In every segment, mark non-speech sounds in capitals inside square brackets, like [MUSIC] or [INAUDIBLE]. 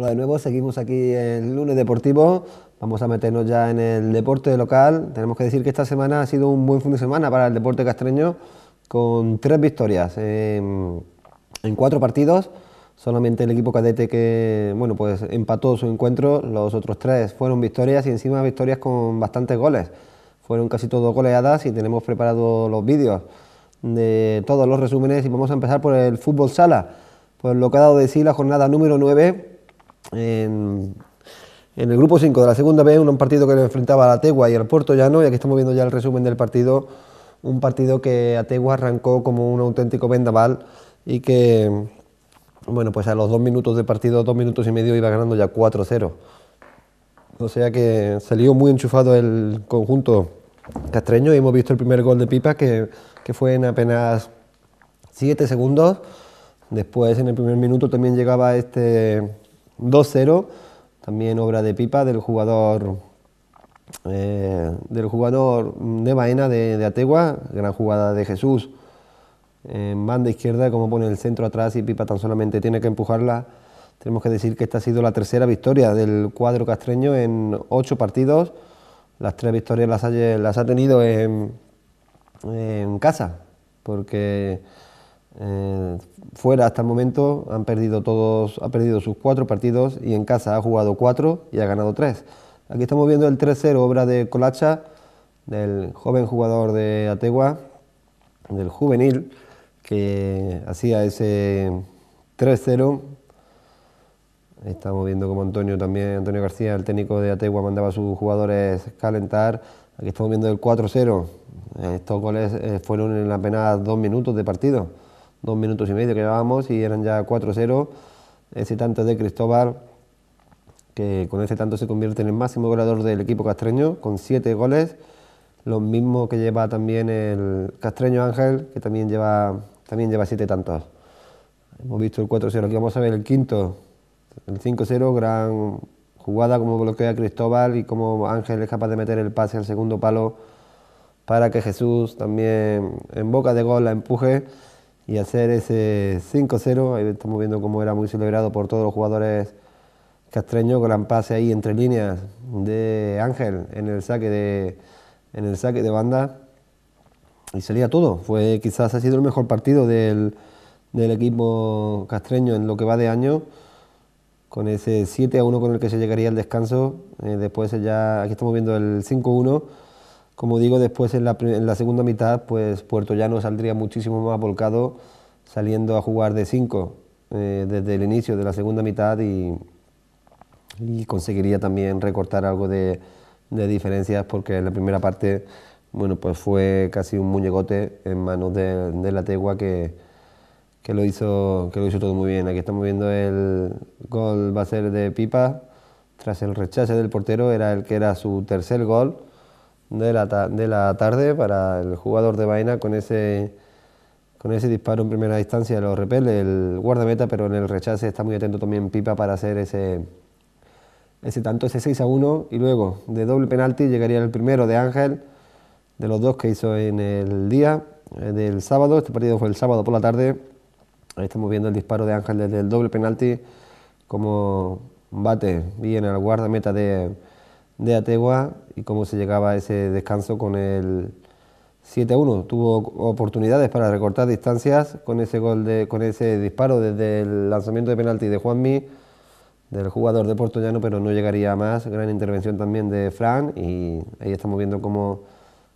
Hola de nuevo, seguimos aquí el Lunes Deportivo. Vamos a meternos ya en el deporte local. Tenemos que decir que esta semana ha sido un buen fin de semana para el deporte castreño con tres victorias en cuatro partidos. Solamente el equipo cadete que bueno, pues empató su encuentro, los otros tres fueron victorias y encima victorias con bastantes goles. Fueron casi todos goleadas y tenemos preparados los vídeos de todos los resúmenes y vamos a empezar por el fútbol sala, por pues lo que ha dado de sí la jornada número 9 en, el grupo 5 de la segunda vez, un partido que le enfrentaba a la y al Puerto Llano, y aquí estamos viendo ya el resumen del partido, un partido que Ategua arrancó como un auténtico vendaval y que, bueno, pues a los dos minutos de partido, dos minutos y medio, iba ganando ya 4-0. O sea que salió muy enchufado el conjunto castreño y hemos visto el primer gol de Pipa que, que fue en apenas 7 segundos. Después, en el primer minuto, también llegaba este 2-0, también obra de pipa del jugador eh, del jugador de Baena de, Ategua, gran jugada de Jesús. En banda izquierda, como pone el centro atrás y Pipa tan solamente tiene que empujarla, tenemos que decir que esta ha sido la tercera victoria del cuadro castreño en ocho partidos. Las tres victorias las ha, las ha tenido en, en casa, porque eh, fuera hasta el momento han perdido todos, ha perdido sus cuatro partidos y en casa ha jugado cuatro y ha ganado tres. Aquí estamos viendo el 3-0, obra de Colacha, del joven jugador de Ategua, del juvenil, que hacía ese 3-0. Estamos viendo como Antonio también, Antonio García, el técnico de Ategua, mandaba a sus jugadores calentar. Aquí estamos viendo el 4-0. Estos goles eh, fueron en apenas dos minutos de partido dos minutos y medio que llevábamos y eran ya 4-0. Ese tanto de Cristóbal, que con ese tanto se convierte en el máximo goleador del equipo castreño, con siete goles, ...lo mismo que lleva también el castreño Ángel, que también lleva, también lleva siete tantos. Hemos visto el 4-0, aquí vamos a ver el quinto, el 5-0, gran jugada como bloquea Cristóbal y como Ángel es capaz de meter el pase al segundo palo para que Jesús también en boca de gol la empuje y hacer ese 5-0, ahí estamos viendo cómo era muy celebrado por todos los jugadores castreños, gran pase ahí entre líneas de Ángel en el saque de, en el saque de banda y salía todo. Fue quizás ha sido el mejor partido del, equipo castreño en lo que va de año, con ese 7 a 1 con el que se llegaría al descanso. Eh, después ya, aquí estamos viendo el 5 1 como digo, después en la, segunda mitad, pues Puerto Llano saldría muchísimo más volcado, saliendo a jugar de 5 eh, desde el inicio de la segunda mitad y, conseguiría también recortar algo de, diferencias, porque en la primera parte, bueno, pues fue casi un muñegote en manos de, la Tegua que, lo hizo que lo hizo todo muy bien. Aquí estamos viendo el gol va a ser de Pipa tras el rechace del portero, era el que era su tercer gol de la, de la tarde para el jugador de vaina con ese, con ese disparo en primera distancia los repele el guardameta, pero en el rechace está muy atento también Pipa para hacer ese, ese tanto, ese 6 a 1. Y luego de doble penalti llegaría el primero de Ángel, de los dos que hizo en el día eh, del sábado. Este partido fue el sábado por la tarde. Ahí estamos viendo el disparo de Ángel desde el doble penalti, como bate bien al guardameta de de Ategua y cómo se llegaba a ese descanso con el 7-1. Tuvo oportunidades para recortar distancias con ese gol de, con ese disparo desde el lanzamiento de penalti de Juanmi, del jugador de Llano, pero no llegaría más. Gran intervención también de Fran y ahí estamos viendo cómo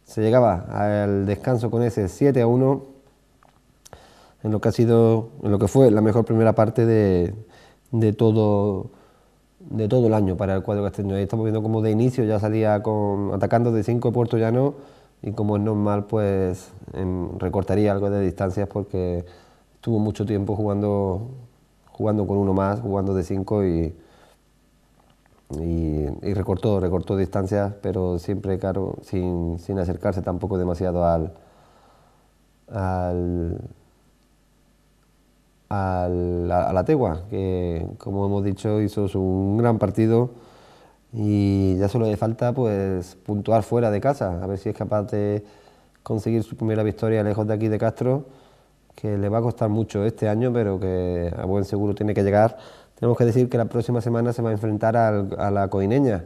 se llegaba al descanso con ese 7-1 en lo que ha sido, en lo que fue la mejor primera parte de, de todo de todo el año para el cuadro castellano. Ahí estamos viendo como de inicio ya salía con, atacando de 5 Puerto Llano y como es normal pues em, recortaría algo de distancias porque tuvo mucho tiempo jugando, jugando con uno más, jugando de 5 y, y, recortó, recortó distancias, pero siempre claro, sin, sin acercarse tampoco demasiado al, al a la, Tegua, que como hemos dicho hizo un gran partido y ya solo le falta pues puntuar fuera de casa, a ver si es capaz de conseguir su primera victoria lejos de aquí de Castro, que le va a costar mucho este año, pero que a buen seguro tiene que llegar. Tenemos que decir que la próxima semana se va a enfrentar a la Coineña,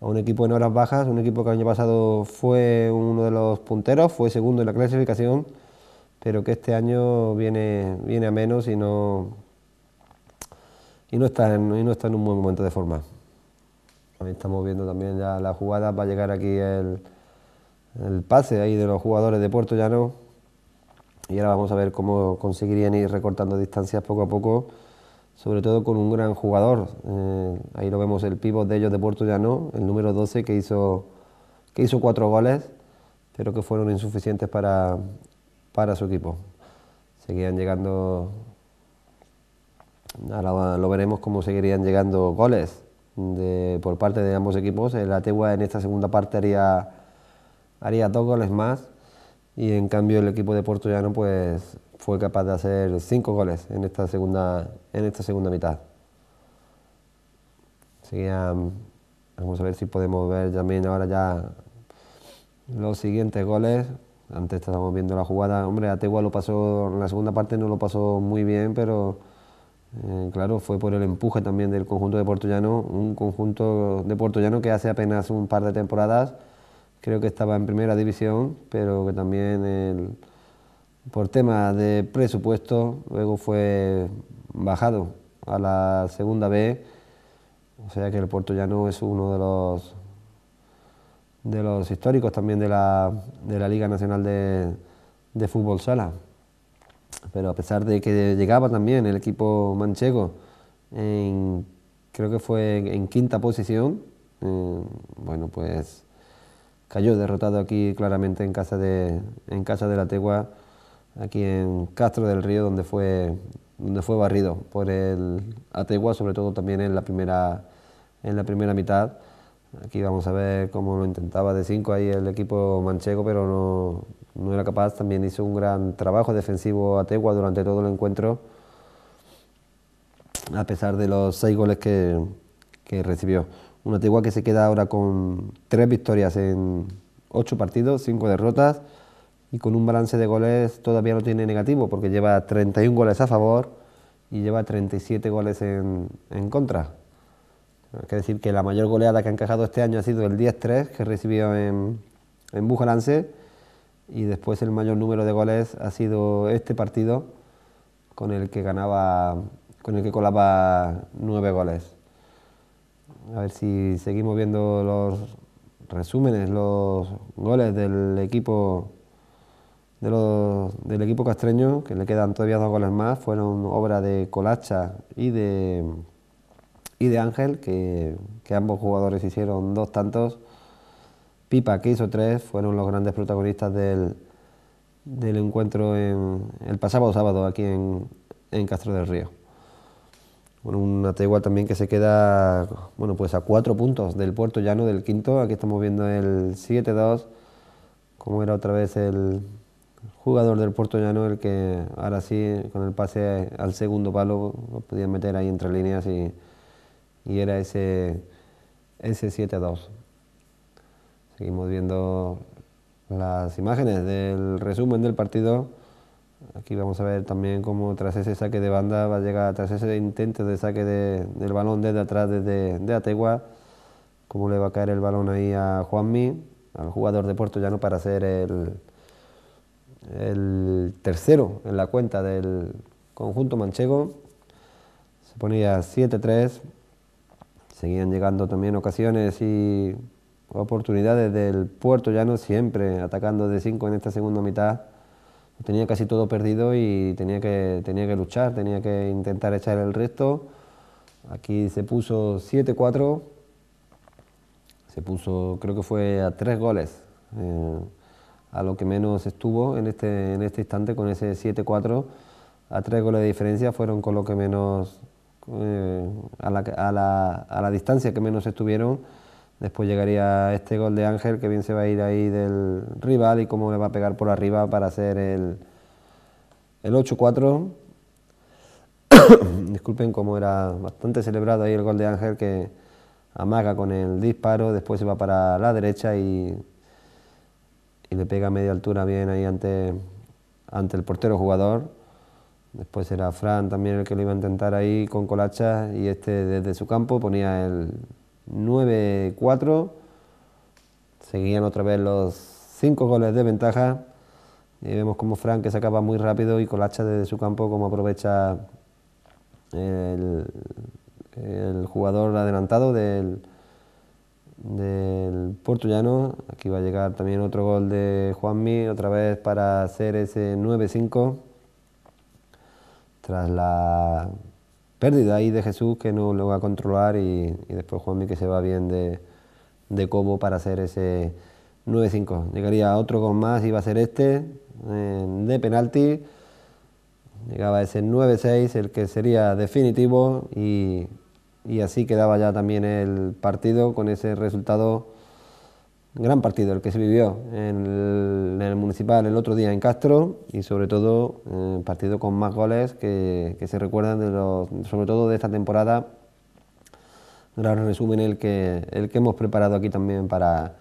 a un equipo en horas bajas, un equipo que el año pasado fue uno de los punteros, fue segundo en la clasificación pero que este año viene, viene a menos y no, y, no está en, no está en un buen momento de forma. estamos viendo también ya la jugada, va a llegar aquí el, pase ahí de los jugadores de Puerto Llano y ahora vamos a ver cómo conseguirían ir recortando distancias poco a poco, sobre todo con un gran jugador. Eh, ahí lo vemos el pivot de ellos de Puerto Llano, el número 12 que hizo, que hizo cuatro goles, pero que fueron insuficientes para, para su equipo. Seguían llegando, ahora lo veremos cómo seguirían llegando goles de, por parte de ambos equipos. El Ategua en esta segunda parte haría, haría dos goles más y en cambio el equipo de Puerto Llano pues, fue capaz de hacer cinco goles en esta segunda, en esta segunda mitad. vamos a ver si podemos ver también ahora ya los siguientes goles. Antes estábamos viendo la jugada, hombre, Ategua lo pasó, en la segunda parte no lo pasó muy bien, pero eh, claro, fue por el empuje también del conjunto de Portollano, un conjunto de Portollano que hace apenas un par de temporadas, creo que estaba en primera división, pero que también por tema de presupuesto luego fue bajado a la segunda B, o sea que el Portollano es uno de los de los históricos también de la, Liga Nacional de, Fútbol Sala. Pero a pesar de que llegaba también el equipo manchego, creo que fue en quinta posición, eh, bueno, pues cayó derrotado aquí claramente en casa de, en casa de la Tegua, aquí en Castro del Río, donde fue, donde fue barrido por el Ategua, sobre todo también en la primera, en la primera mitad Aquí vamos a ver cómo lo intentaba de cinco ahí el equipo manchego, pero no, era capaz. También hizo un gran trabajo defensivo a Tegua durante todo el encuentro, a pesar de los seis goles que, recibió. Una Tegua que se queda ahora con tres victorias en ocho partidos, cinco derrotas, y con un balance de goles todavía no tiene negativo, porque lleva 31 goles a favor y lleva 37 goles en, en contra. Hay decir que la mayor goleada que ha encajado este año ha sido el 10-3 que recibió en, en Bujalance y después el mayor número de goles ha sido este partido con el que ganaba, con el que colaba nueve goles. A ver si seguimos viendo los resúmenes, los goles del equipo de los, del equipo castreño, que le quedan todavía dos goles más, fueron obra de Colacha y de y de Ángel, que, ambos jugadores hicieron dos tantos. Pipa, que hizo tres, fueron los grandes protagonistas del, encuentro en, el pasado sábado aquí en, Castro del Río. Bueno, una tegua también que se queda bueno, pues a cuatro puntos del Puerto Llano, del quinto. Aquí estamos viendo el 7-2, como era otra vez el jugador del Puerto Llano, el que ahora sí, con el pase al segundo palo, lo meter ahí entre líneas y, y era ese, ese 7 2. Seguimos viendo las imágenes del resumen del partido. Aquí vamos a ver también cómo tras ese saque de banda va a llegar, tras ese intento de saque del balón desde atrás, desde de Ategua, cómo le va a caer el balón ahí a Juanmi, al jugador de Puerto Llano, para ser el, el tercero en la cuenta del conjunto manchego. Se ponía 7-3 seguían llegando también ocasiones y oportunidades del puerto llano, siempre atacando de cinco en esta segunda mitad. Tenía casi todo perdido y tenía que, tenía que luchar, tenía que intentar echar el resto. Aquí se puso 7-4, se puso creo que fue a tres goles, eh, a lo que menos estuvo en este, en este instante con ese 7-4 a tres goles de diferencia fueron con lo que menos eh, a, la, a, la, distancia que menos estuvieron. Después llegaría este gol de Ángel, que bien se va a ir ahí del rival y cómo le va a pegar por arriba para hacer el, el 8-4. [COUGHS] Disculpen cómo era bastante celebrado ahí el gol de Ángel, que amaga con el disparo, después se va para la derecha y, y le pega a media altura bien ahí ante, ante el portero jugador Después era Fran también el que lo iba a intentar ahí con Colacha y este desde su campo ponía el 9-4. Seguían otra vez los 5 goles de ventaja. Y vemos como Fran que acaba muy rápido y Colacha desde su campo como aprovecha el, jugador adelantado del, del Portullano. Aquí va a llegar también otro gol de Juanmi, otra vez para hacer ese 9-5 tras la pérdida ahí de Jesús que no lo va a controlar y, después Juanmi que se va bien de, de Cobo para hacer ese 9-5. Llegaría otro con más, iba a ser este de penalti. Llegaba ese 9-6, el que sería definitivo y, y así quedaba ya también el partido con ese resultado gran partido el que se vivió en el, municipal el otro día en Castro y sobre todo eh, partido con más goles que, se recuerdan de los, sobre todo de esta temporada. Gran resumen el que, el que hemos preparado aquí también para,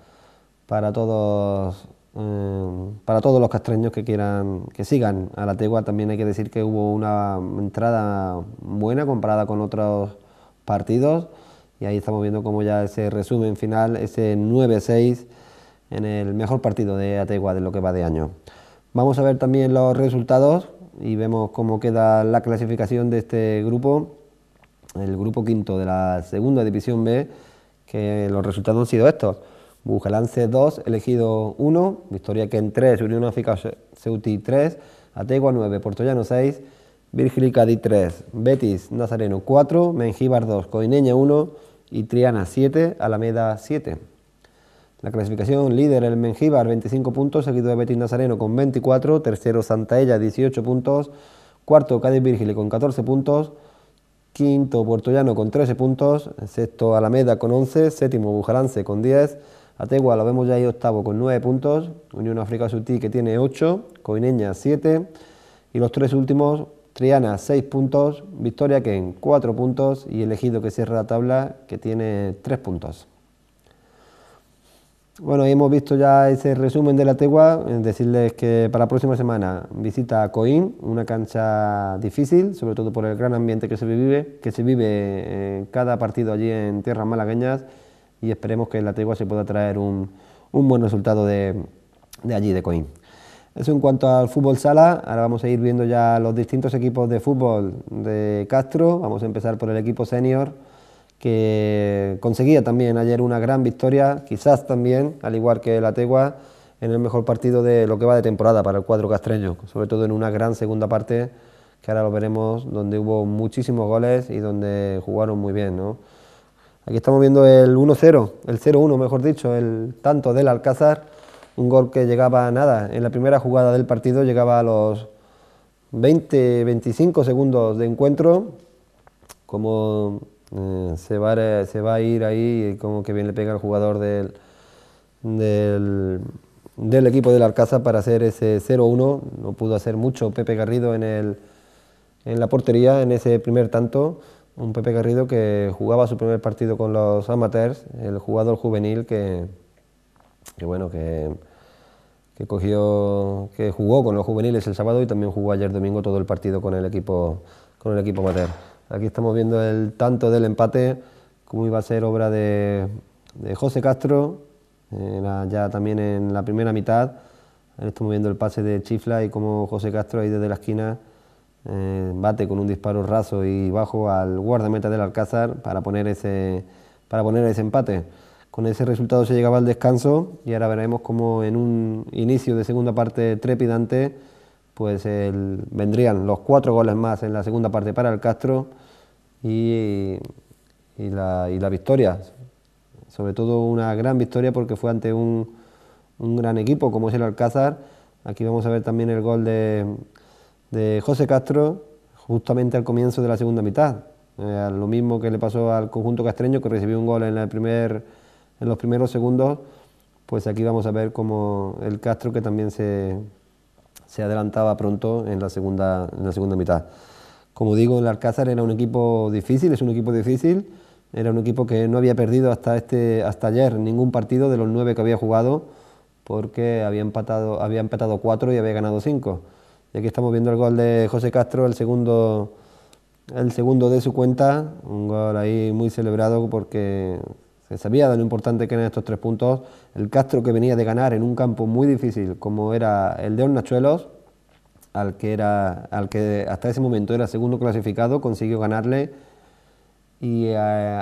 para todos eh, para todos los castreños que quieran que sigan a la Tegua también hay que decir que hubo una entrada buena comparada con otros partidos y ahí estamos viendo cómo ya ese resumen final, ese 9-6 en el mejor partido de Ategua de lo que va de año. Vamos a ver también los resultados y vemos cómo queda la clasificación de este grupo, el grupo quinto de la segunda división B, que los resultados han sido estos. Bujalance 2, elegido 1, Victoria Ken 3, Unión África Ceuti 3, Ategua 9, Portollano 6, Virgili Cádiz 3, Betis Nazareno 4, Mengíbar 2, Coineña 1, y Triana 7, Alameda 7. La clasificación líder el Mengíbar 25 puntos, seguido de Betis Nazareno con 24, tercero Santaella 18 puntos, cuarto Cádiz Virgile con 14 puntos, quinto Puertollano con 13 puntos, sexto Alameda con 11, séptimo Bujarance, con 10, Ategua lo vemos ya ahí octavo con 9 puntos, Unión África Suti, que tiene 8, Coineña 7 y los tres últimos Triana 6 puntos, Victoria que en 4 puntos y elegido que cierra la tabla que tiene 3 puntos. Bueno, hemos visto ya ese resumen de la Tegua, decirles que para la próxima semana visita a Coín, una cancha difícil, sobre todo por el gran ambiente que se vive, que se vive eh, cada partido allí en tierras malagueñas y esperemos que la Tegua se pueda traer un, buen resultado de, de allí, de Coín. Eso en cuanto al fútbol sala, ahora vamos a ir viendo ya los distintos equipos de fútbol de Castro, vamos a empezar por el equipo senior, que conseguía también ayer una gran victoria, quizás también, al igual que la Tegua, en el mejor partido de lo que va de temporada para el cuadro castreño, sobre todo en una gran segunda parte, que ahora lo veremos, donde hubo muchísimos goles y donde jugaron muy bien. Aquí estamos viendo el 1-0, el 0-1 mejor dicho, el tanto del Alcázar un gol que llegaba a nada. En la primera jugada del partido llegaba a los 20, 25 segundos de encuentro, como eh, se, va a, se, va, a ir ahí, como que bien le pega el jugador del, del, equipo del arcaza para hacer ese 0-1. No pudo hacer mucho Pepe Garrido en, el, en la portería, en ese primer tanto. Un Pepe Garrido que jugaba su primer partido con los amateurs, el jugador juvenil que, que bueno, que que cogió, que jugó con los juveniles el sábado y también jugó ayer domingo todo el partido con el equipo, con el equipo Aquí estamos viendo el tanto del empate, cómo iba a ser obra de, José Castro, ya también en la primera mitad. estamos viendo el pase de Chifla y cómo José Castro ahí desde la esquina eh, bate con un disparo raso y bajo al guardameta del Alcázar para poner ese, para poner ese empate. Con ese resultado se llegaba al descanso y ahora veremos cómo en un inicio de segunda parte trepidante pues vendrían los cuatro goles más en la segunda parte para el Castro y, la, victoria. Sobre todo una gran victoria porque fue ante un, gran equipo como es el Alcázar. Aquí vamos a ver también el gol de, José Castro justamente al comienzo de la segunda mitad. Eh, lo mismo que le pasó al conjunto castreño que recibió un gol en el primer en los primeros segundos, pues aquí vamos a ver como el Castro que también se, se adelantaba pronto en la, segunda, en la segunda mitad. Como digo, el Alcázar era un equipo difícil, es un equipo difícil, era un equipo que no había perdido hasta, este, hasta ayer ningún partido de los nueve que había jugado, porque había empatado, había empatado cuatro y había ganado cinco. Y aquí estamos viendo el gol de José Castro, el segundo, el segundo de su cuenta, un gol ahí muy celebrado porque se sabía de lo importante que eran estos tres puntos. El Castro que venía de ganar en un campo muy difícil como era el de Hornachuelos, al que, era, al que hasta ese momento era segundo clasificado, consiguió ganarle. Y eh,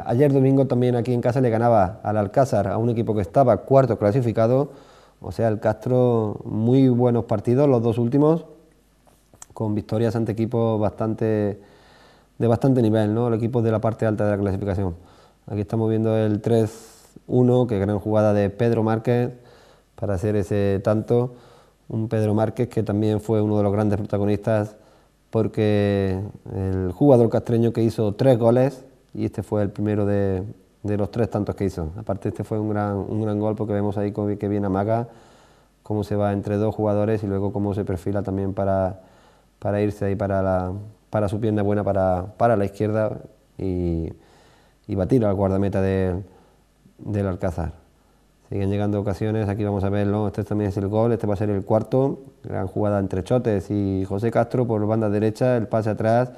ayer domingo también aquí en casa le ganaba al Alcázar, a un equipo que estaba cuarto clasificado. O sea, el Castro, muy buenos partidos, los dos últimos, con victorias ante equipos bastante, de bastante nivel, ¿no? Los equipos de la parte alta de la clasificación. Aquí estamos viendo el 3-1, que gran jugada de Pedro Márquez para hacer ese tanto. Un Pedro Márquez que también fue uno de los grandes protagonistas porque el jugador castreño que hizo tres goles y este fue el primero de, los tres tantos que hizo. Aparte este fue un gran, un gran gol porque vemos ahí que viene Amaga, cómo se va entre dos jugadores y luego cómo se perfila también para, para irse ahí para, la, para su pierna buena para, para la izquierda y y batir al guardameta del, Alcázar. Siguen llegando ocasiones, aquí vamos a verlo, este también es el gol, este va a ser el cuarto, gran jugada entre Chotes y José Castro por banda derecha, el pase atrás,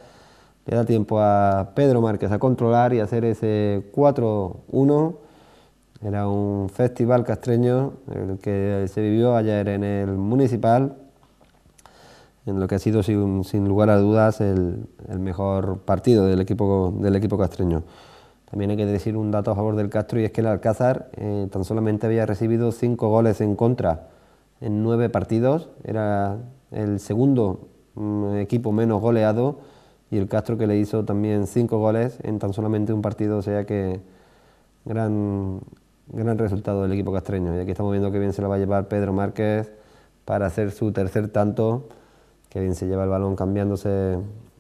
le da tiempo a Pedro Márquez a controlar y hacer ese 4-1. Era un festival castreño que se vivió ayer en el municipal, en lo que ha sido sin, lugar a dudas el, mejor partido del equipo, del equipo castreño. También hay que decir un dato a favor del Castro y es que el Alcázar eh, tan solamente había recibido cinco goles en contra en nueve partidos, era el segundo mm, equipo menos goleado y el Castro que le hizo también cinco goles en tan solamente un partido, o sea que gran, gran resultado del equipo castreño. Y aquí estamos viendo que bien se lo va a llevar Pedro Márquez para hacer su tercer tanto, que bien se lleva el balón cambiándose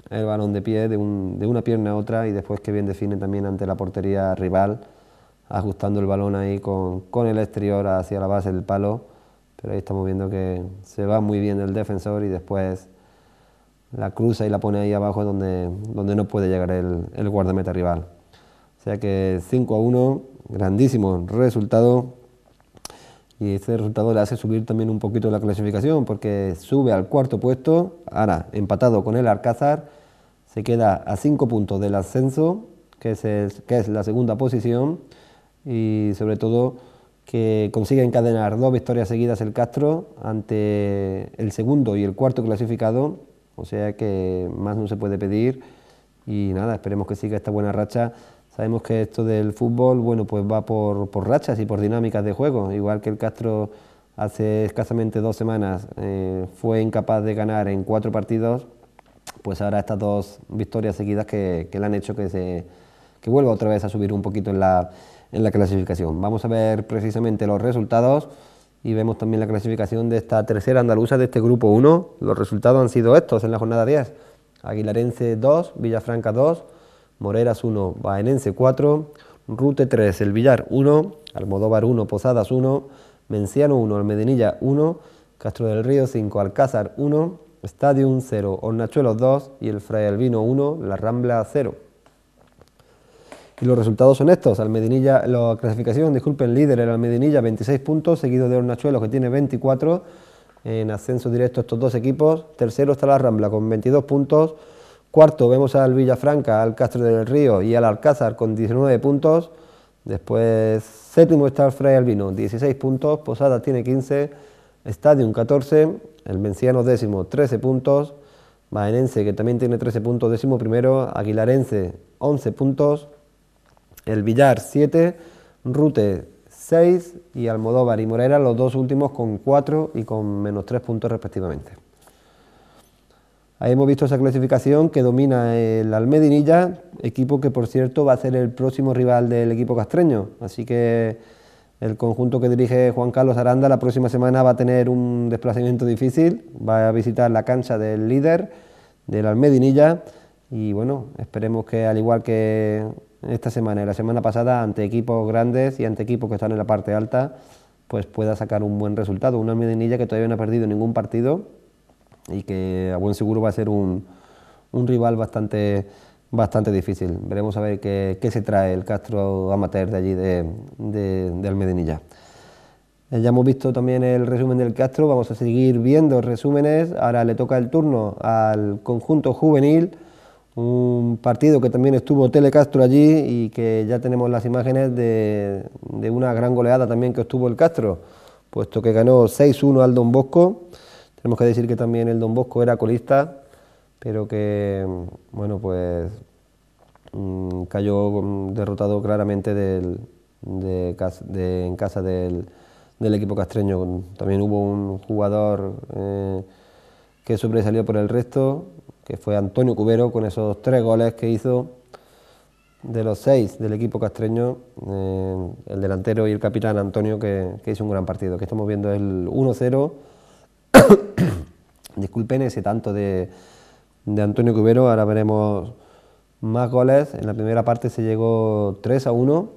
el balón de pie de, un, de, una pierna a otra y después que bien define también ante la portería rival, ajustando el balón ahí con, el exterior hacia la base del palo. Pero ahí estamos viendo que se va muy bien el defensor y después la cruza y la pone ahí abajo donde, no puede llegar el, el guardameta rival. O sea que 5 a 1, grandísimo resultado. Y este resultado le hace subir también un poquito la clasificación porque sube al cuarto puesto, ahora empatado con el Alcázar se queda a cinco puntos del ascenso, que es, la segunda posición, y sobre todo que consigue encadenar dos victorias seguidas el Castro ante el segundo y el cuarto clasificado, o sea que más no se puede pedir, y nada, esperemos que siga esta buena racha Sabemos que esto del fútbol, bueno, pues va por, rachas y por dinámicas de juego. Igual que el Castro hace escasamente dos semanas eh, fue incapaz de ganar en cuatro partidos, pues ahora estas dos victorias seguidas que, le han hecho que, se, que vuelva otra vez a subir un poquito en la, en la clasificación. Vamos a ver precisamente los resultados y vemos también la clasificación de esta tercera andaluza de este grupo 1. Los resultados han sido estos en la jornada 10. Aguilarense 2, Villafranca 2, Moreras 1, Baenense 4, Rute 3, El Villar 1, Almodóvar 1, Posadas 1, Menciano 1, Almedinilla 1, Castro del Río 5, Alcázar 1, Stadium 0, Hornachuelos 2 y el Fray Albino 1, la Rambla 0. Y los resultados son estos, Almedinilla, la clasificación, disculpen, líder el Almedinilla 26 puntos, seguido de Hornachuelos que tiene 24, en ascenso directo estos dos equipos, tercero está la Rambla con 22 puntos, cuarto vemos al Villafranca, al Castro del Río y al Alcázar con 19 puntos, después séptimo está el Fray Albino, 16 puntos, Posada tiene 15, Stadium 14, el Menciano décimo, 13 puntos. Maenense, que también tiene 13 puntos, décimo primero. Aguilarense, 11 puntos. El Villar, 7. Rute, 6. Y Almodóvar y Morera, los dos últimos con 4 y con menos 3 puntos respectivamente. Ahí hemos visto esa clasificación que domina el Almedinilla, equipo que por cierto va a ser el próximo rival del equipo castreño. Así que el conjunto que dirige Juan Carlos Aranda la próxima semana va a tener un desplazamiento difícil, va a visitar la cancha del líder, del Almedinilla, y bueno, esperemos que al igual que esta semana y la semana pasada, ante equipos grandes y ante equipos que están en la parte alta, pues pueda sacar un buen resultado. Una Almedinilla que todavía no ha perdido ningún partido y que a buen seguro va a ser un, un rival bastante bastante difícil. Veremos a ver qué, qué se trae el Castro Amateur de allí, de, de, Almedinilla. Eh, ya hemos visto también el resumen del Castro, vamos a seguir viendo resúmenes. Ahora le toca el turno al conjunto juvenil, un partido que también estuvo Telecastro allí y que ya tenemos las imágenes de, de una gran goleada también que estuvo el Castro, puesto que ganó 6-1 al Don Bosco. Tenemos que decir que también el Don Bosco era colista pero que, bueno, pues mm, cayó mm, derrotado claramente en casa del, equipo castreño. También hubo un jugador eh, que sobresalió por el resto, que fue Antonio Cubero, con esos tres goles que hizo de los seis del equipo castreño, eh, el delantero y el capitán Antonio, que, hizo un gran partido. Que estamos viendo el 1-0. [COUGHS] Disculpen ese tanto de, de Antonio Cubero. Ahora veremos más goles. En la primera parte se llegó 3 a 1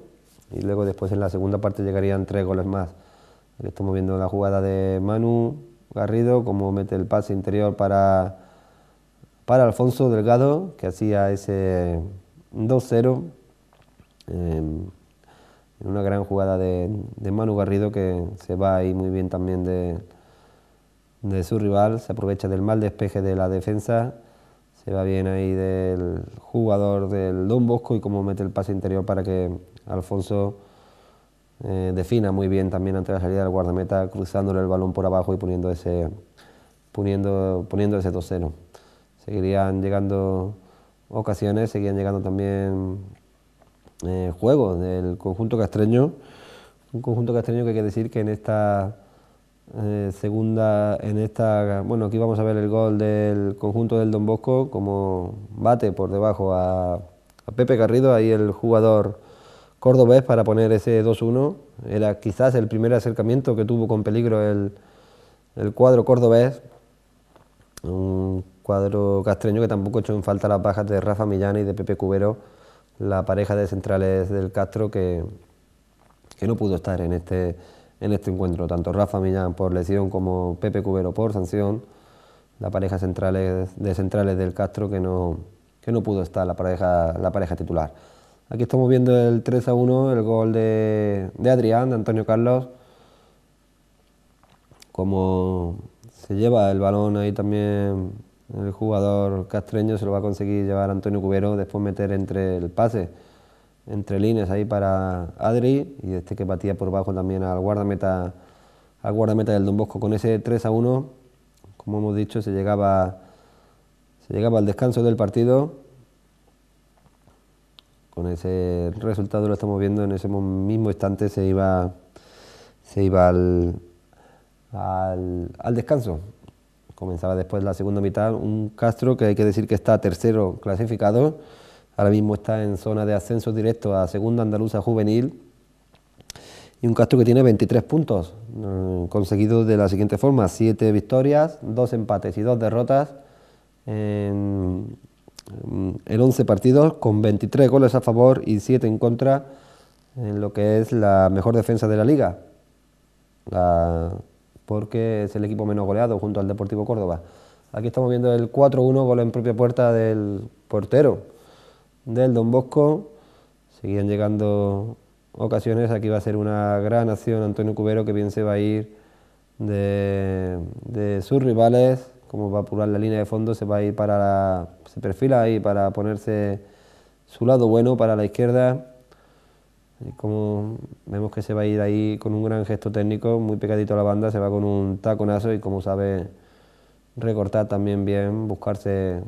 y luego después en la segunda parte llegarían tres goles más. estamos viendo la jugada de Manu Garrido, como mete el pase interior para, para Alfonso Delgado, que hacía ese 2-0. Em, en una gran jugada de, Manu Garrido que se va ahí muy bien también de, de su rival, se aprovecha del mal despeje de la defensa se va bien ahí del jugador del Don Bosco y cómo mete el pase interior para que Alfonso eh, defina muy bien también ante la salida del guardameta, cruzándole el balón por abajo y poniendo ese, poniendo, poniendo ese 2-0. Seguirían llegando ocasiones, seguían llegando también eh, juegos del conjunto castreño, un conjunto castreño que hay que decir que en esta eh, segunda en esta, bueno, aquí vamos a ver el gol del conjunto del Don Bosco, como bate por debajo a, Pepe Garrido, ahí el jugador cordobés para poner ese 2-1. Era quizás el primer acercamiento que tuvo con peligro el, el cuadro cordobés, un cuadro castreño que tampoco echó en falta las bajas de Rafa Millán y de Pepe Cubero, la pareja de centrales del Castro que, que no pudo estar en este en este encuentro, tanto Rafa Millán por lesión como Pepe Cubero por sanción, la pareja centrales, de centrales del Castro que no, que no pudo estar la pareja, la pareja titular. Aquí estamos viendo el 3 a 1, el gol de, de Adrián, de Antonio Carlos, como se lleva el balón ahí también el jugador castreño, se lo va a conseguir llevar Antonio Cubero, después meter entre el pase entre líneas ahí para Adri y este que batía por bajo también al guardameta, al guardameta del Don Bosco. Con ese 3 a 1, como hemos dicho, se llegaba, se llegaba al descanso del partido. Con ese resultado lo estamos viendo, en ese mismo instante se iba, se iba al, al, al descanso. Comenzaba después la segunda mitad, un Castro que hay que decir que está tercero clasificado ahora mismo está en zona de ascenso directo a Segunda Andaluza Juvenil. Y un Castro que tiene 23 puntos, eh, conseguido conseguidos de la siguiente forma, 7 victorias, 2 empates y 2 derrotas en, 11 partidos, con 23 goles a favor y 7 en contra, en lo que es la mejor defensa de la liga, porque es el equipo menos goleado junto al Deportivo Córdoba. Aquí estamos viendo el 4-1, gol en propia puerta del portero del Don Bosco. Seguían llegando ocasiones. Aquí va a ser una gran acción Antonio Cubero, que bien se va a ir de, sus rivales. Como va a apurar la línea de fondo, se va a ir para la, se perfila ahí para ponerse su lado bueno para la izquierda. como vemos que se va a ir ahí con un gran gesto técnico, muy pecadito la banda, se va con un taconazo y como sabe recortar también bien, buscarse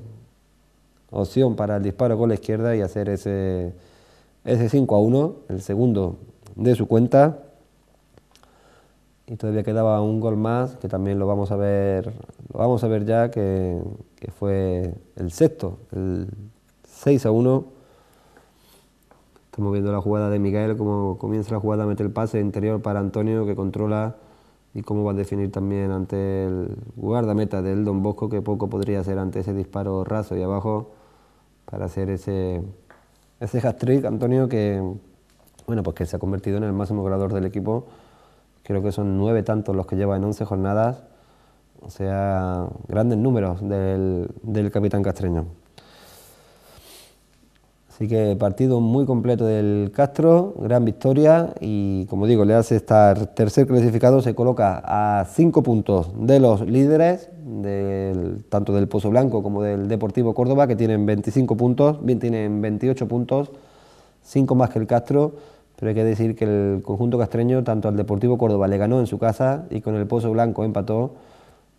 opción para el disparo con la izquierda y hacer ese, ese 5 a 1, el segundo de su cuenta. Y todavía quedaba un gol más, que también lo vamos a ver, vamos a ver ya, que, fue el sexto, el 6 a 1. Estamos viendo la jugada de Miguel, cómo comienza la jugada, mete el pase interior para Antonio, que controla y cómo va a definir también ante el guardameta del Don Bosco, que poco podría hacer ante ese disparo raso y abajo para hacer ese, ese hat-trick, Antonio, que, bueno, pues que se ha convertido en el máximo goleador del equipo. Creo que son nueve tantos los que lleva en once jornadas. O sea, grandes números del capitán castreño. Así que partido muy completo del Castro, gran victoria y como digo, le hace estar tercer clasificado, se coloca a cinco puntos de los líderes, tanto del Pozo Blanco como del Deportivo Córdoba, que tienen 25 puntos, bien tienen 28 puntos, cinco más que el Castro, pero hay que decir que el conjunto castreño, tanto al Deportivo Córdoba le ganó en su casa y con el Pozo Blanco empató.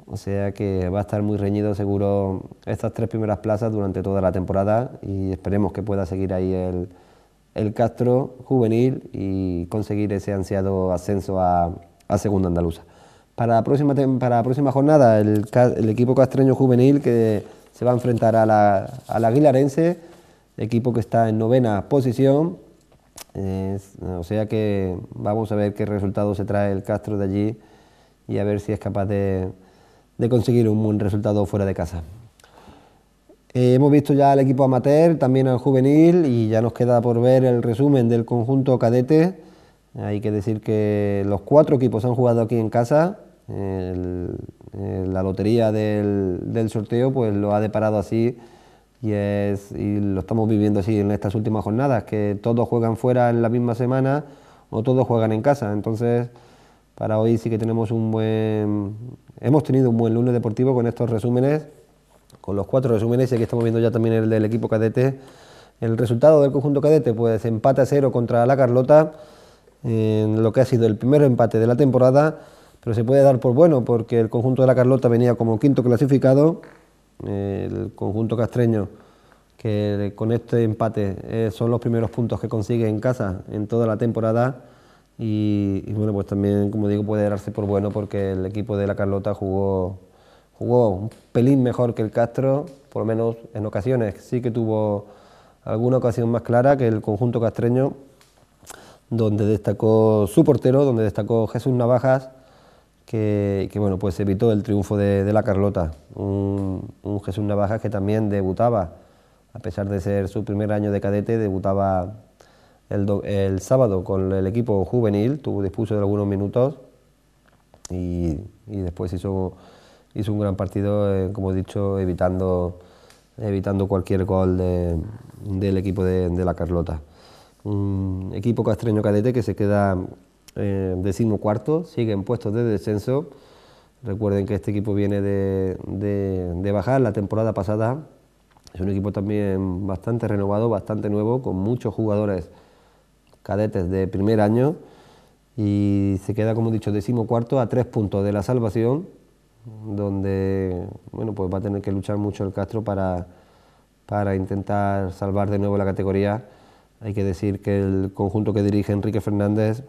O sea que va a estar muy reñido seguro estas tres primeras plazas durante toda la temporada y esperemos que pueda seguir ahí el, Castro juvenil y conseguir ese ansiado ascenso a, Segunda Andaluza. Para la próxima, para la próxima jornada, el, equipo castreño juvenil que se va a enfrentar a la, Aguilarense, equipo que está en novena posición. o sea que vamos a ver qué resultado se trae el Castro de allí y a ver si es capaz de de conseguir un buen resultado fuera de casa. Eh, hemos visto ya al equipo amateur, también al juvenil y ya nos queda por ver el resumen del conjunto cadete. Hay que decir que los cuatro equipos han jugado aquí en casa. la lotería del, del, sorteo pues lo ha deparado así y, es, y lo estamos viviendo así en estas últimas jornadas, que todos juegan fuera en la misma semana o todos juegan en casa. Entonces para hoy sí que tenemos un buen... Hemos tenido un buen lunes deportivo con estos resúmenes, con los cuatro resúmenes, y aquí estamos viendo ya también el del equipo cadete. El resultado del conjunto cadete, pues empate a cero contra la Carlota, en lo que ha sido el primer empate de la temporada, pero se puede dar por bueno porque el conjunto de la Carlota venía como quinto clasificado, el conjunto castreño que con este empate eh, son los primeros puntos que consigue en casa en toda la temporada y, bueno, pues también, como digo, puede darse por bueno porque el equipo de la Carlota jugó, jugó un pelín mejor que el Castro, por lo menos en ocasiones. Sí que tuvo alguna ocasión más clara que el conjunto castreño, donde destacó su portero, donde destacó Jesús Navajas, que, bueno, pues evitó el triunfo de, la Carlota. un Jesús Navajas que también debutaba, a pesar de ser su primer año de cadete, debutaba el, sábado con el equipo juvenil, tuvo dispuso de algunos minutos y, después hizo, hizo, un gran partido, eh, como he dicho, evitando, evitando cualquier gol del equipo de, La Carlota. Un equipo castreño cadete que se queda eh, signo cuarto, sigue en puestos de descenso. Recuerden que este equipo viene de, de, bajar la temporada pasada. Es un equipo también bastante renovado, bastante nuevo, con muchos jugadores cadetes de primer año y se queda, como he dicho, decimocuarto a tres puntos de la salvación, donde bueno, pues va a tener que luchar mucho el Castro para, para intentar salvar de nuevo la categoría. Hay que decir que el conjunto que dirige Enrique Fernández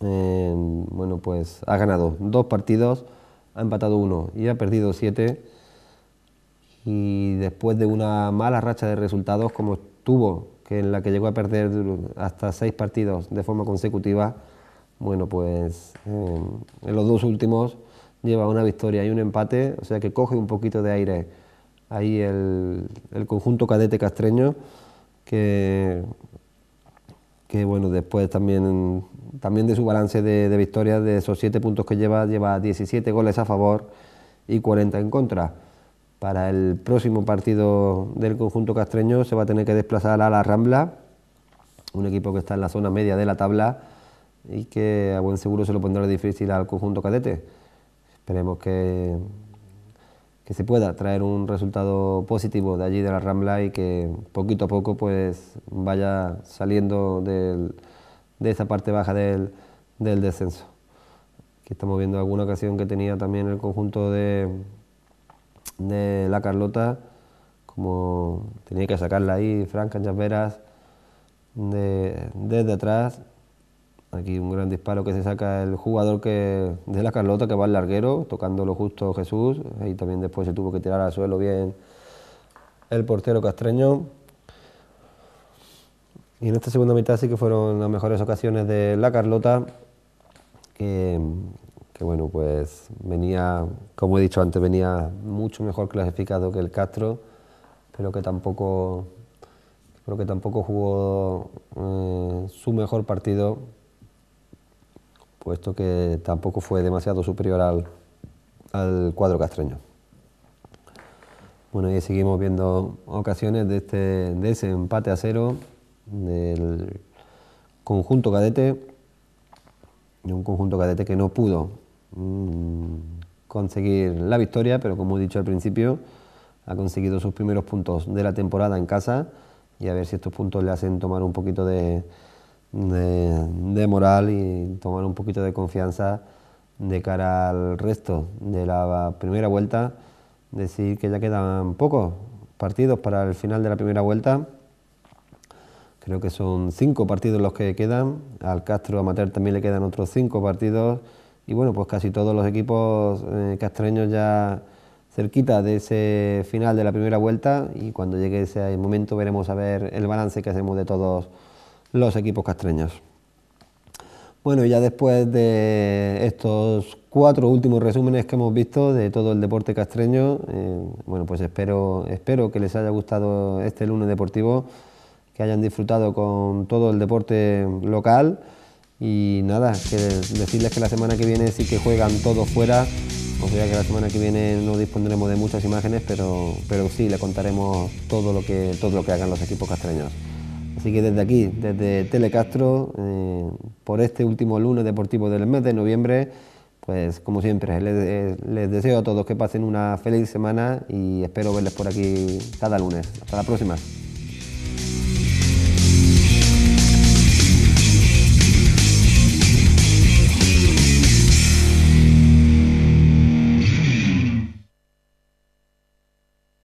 eh, bueno, pues ha ganado dos partidos, ha empatado uno y ha perdido siete. Y después de una mala racha de resultados, como estuvo que en la que llegó a perder hasta seis partidos de forma consecutiva, bueno, pues eh, en los dos últimos lleva una victoria y un empate, o sea que coge un poquito de aire ahí el, conjunto cadete castreño, que, que bueno, después también, también de su balance de, de victorias, de esos siete puntos que lleva, lleva 17 goles a favor y 40 en contra. Para el próximo partido del conjunto castreño se va a tener que desplazar a la Rambla, un equipo que está en la zona media de la tabla y que a buen seguro se lo pondrá difícil al conjunto cadete. Esperemos que, que se pueda traer un resultado positivo de allí de la Rambla y que poquito a poco pues vaya saliendo de esa parte baja del, del descenso. Aquí estamos viendo alguna ocasión que tenía también el conjunto de, de la Carlota, como tenía que sacarla ahí, Fran Canchaperas, desde atrás. Aquí un gran disparo que se saca el jugador que, de la Carlota que va al larguero, lo justo Jesús. y también después se tuvo que tirar al suelo bien el portero castreño. Y en esta segunda mitad sí que fueron las mejores ocasiones de la Carlota, que, que bueno, pues venía, como he dicho antes, venía mucho mejor clasificado que el Castro, pero que tampoco, que tampoco jugó eh, su mejor partido, puesto que tampoco fue demasiado superior al, al cuadro castreño. Bueno, y seguimos viendo ocasiones de, este, de ese empate a cero del conjunto cadete, de un conjunto cadete que no pudo Mm, conseguir la victoria, pero como he dicho al principio, ha conseguido sus primeros puntos de la temporada en casa y a ver si estos puntos le hacen tomar un poquito de, de moral y tomar un poquito de confianza de cara al resto de la primera vuelta. Decir que ya quedan pocos partidos para el final de la primera vuelta. Creo que son cinco partidos los que quedan. Al Castro Amateur también le quedan otros cinco partidos y bueno, pues casi todos los equipos eh, castreños ya cerquita de ese final de la primera vuelta y cuando llegue ese momento veremos a ver el balance que hacemos de todos los equipos castreños. Bueno, ya después de estos cuatro últimos resúmenes que hemos visto de todo el deporte castreño, eh, bueno, pues espero, espero que les haya gustado este lunes deportivo, que hayan disfrutado con todo el deporte local. Y nada, que decirles que la semana que viene sí que juegan todos fuera. O que la semana que viene no dispondremos de muchas imágenes, pero, pero sí le contaremos todo lo, que, todo lo que hagan los equipos castreños. Así que desde aquí, desde Telecastro, eh, por este último lunes deportivo del mes de noviembre, pues como siempre, les deseo a todos que pasen una feliz semana y espero verles por aquí cada lunes. Hasta la próxima.